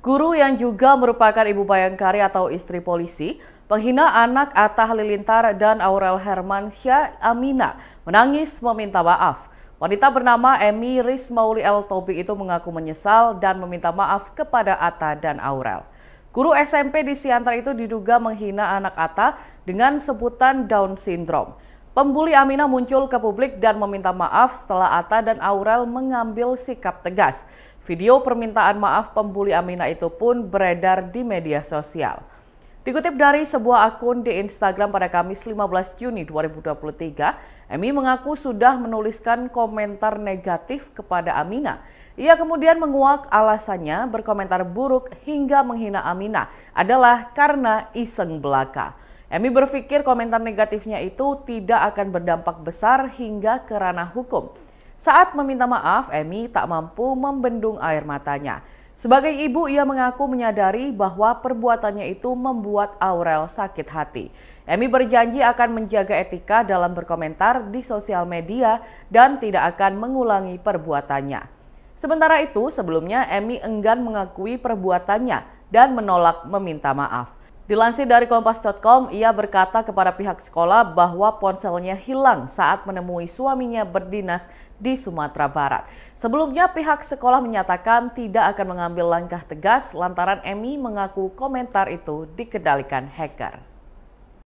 Guru yang juga merupakan ibu bayangkari atau istri polisi, penghina anak Atta Halilintar dan Aurel Hermansyah Amina menangis meminta maaf. Wanita bernama Emi Rismauli El Tobik itu mengaku menyesal dan meminta maaf kepada Atta dan Aurel. Guru SMP di Siantar itu diduga menghina anak Atta dengan sebutan Down Syndrome. Pembuli Amina muncul ke publik dan meminta maaf setelah Atta dan Aurel mengambil sikap tegas. Video permintaan maaf pembuli Amina itu pun beredar di media sosial. Dikutip dari sebuah akun di Instagram pada Kamis 15 Juni 2023, Emi mengaku sudah menuliskan komentar negatif kepada Amina. Ia kemudian menguak alasannya berkomentar buruk hingga menghina Amina adalah karena iseng belaka. Emi berpikir komentar negatifnya itu tidak akan berdampak besar hingga ke ranah hukum. Saat meminta maaf, Emi tak mampu membendung air matanya. Sebagai ibu, ia mengaku menyadari bahwa perbuatannya itu membuat Aurel sakit hati. Emi berjanji akan menjaga etika dalam berkomentar di sosial media dan tidak akan mengulangi perbuatannya. Sementara itu, sebelumnya Emi enggan mengakui perbuatannya dan menolak meminta maaf. Dilansir dari kompas.com, ia berkata kepada pihak sekolah bahwa ponselnya hilang saat menemui suaminya berdinas di Sumatera Barat. Sebelumnya pihak sekolah menyatakan tidak akan mengambil langkah tegas lantaran Emi mengaku komentar itu dikendalikan hacker.